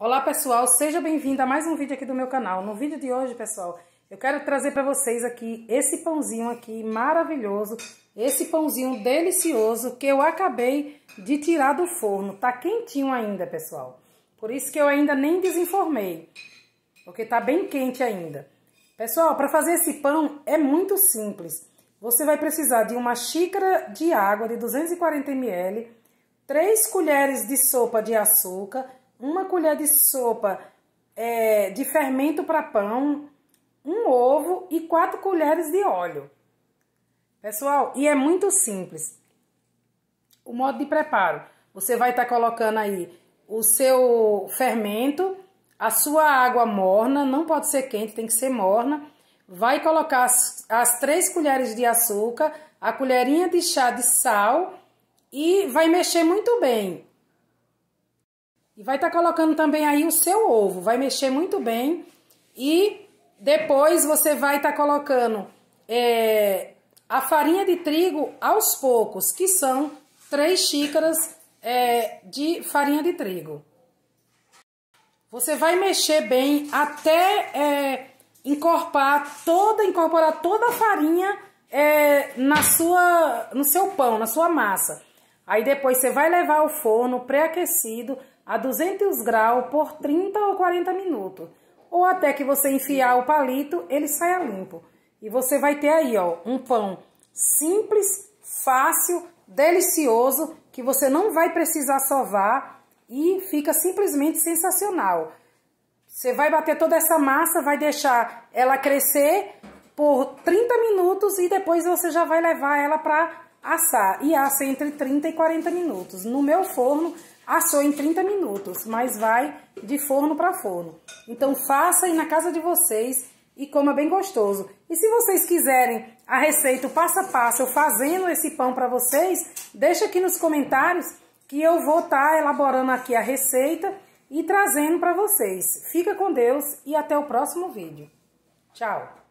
Olá pessoal, seja bem-vindo a mais um vídeo aqui do meu canal. No vídeo de hoje, pessoal, eu quero trazer para vocês aqui esse pãozinho aqui maravilhoso, esse pãozinho delicioso que eu acabei de tirar do forno. Tá quentinho ainda, pessoal. Por isso que eu ainda nem desenformei, porque tá bem quente ainda. Pessoal, para fazer esse pão é muito simples. Você vai precisar de uma xícara de água de 240 ml, 3 colheres de sopa de açúcar, uma colher de sopa é, de fermento para pão, um ovo e quatro colheres de óleo. Pessoal, e é muito simples. O modo de preparo: você vai estar tá colocando aí o seu fermento, a sua água morna, não pode ser quente, tem que ser morna. Vai colocar as, as três colheres de açúcar, a colherinha de chá de sal e vai mexer muito bem e vai estar tá colocando também aí o seu ovo, vai mexer muito bem. E depois você vai estar tá colocando é, a farinha de trigo aos poucos, que são três xícaras é, de farinha de trigo. Você vai mexer bem até é, toda, incorporar toda a farinha é, na sua, no seu pão, na sua massa. Aí depois você vai levar ao forno pré-aquecido a 200 graus por 30 ou 40 minutos. Ou até que você enfiar o palito, ele saia limpo. E você vai ter aí, ó, um pão simples, fácil, delicioso, que você não vai precisar sovar e fica simplesmente sensacional. Você vai bater toda essa massa, vai deixar ela crescer por 30 minutos e depois você já vai levar ela para assar e assa entre 30 e 40 minutos. No meu forno, assou em 30 minutos, mas vai de forno para forno. Então faça aí na casa de vocês e coma bem gostoso. E se vocês quiserem a receita passo a passo, eu fazendo esse pão para vocês, deixa aqui nos comentários que eu vou estar tá elaborando aqui a receita e trazendo para vocês. Fica com Deus e até o próximo vídeo. Tchau!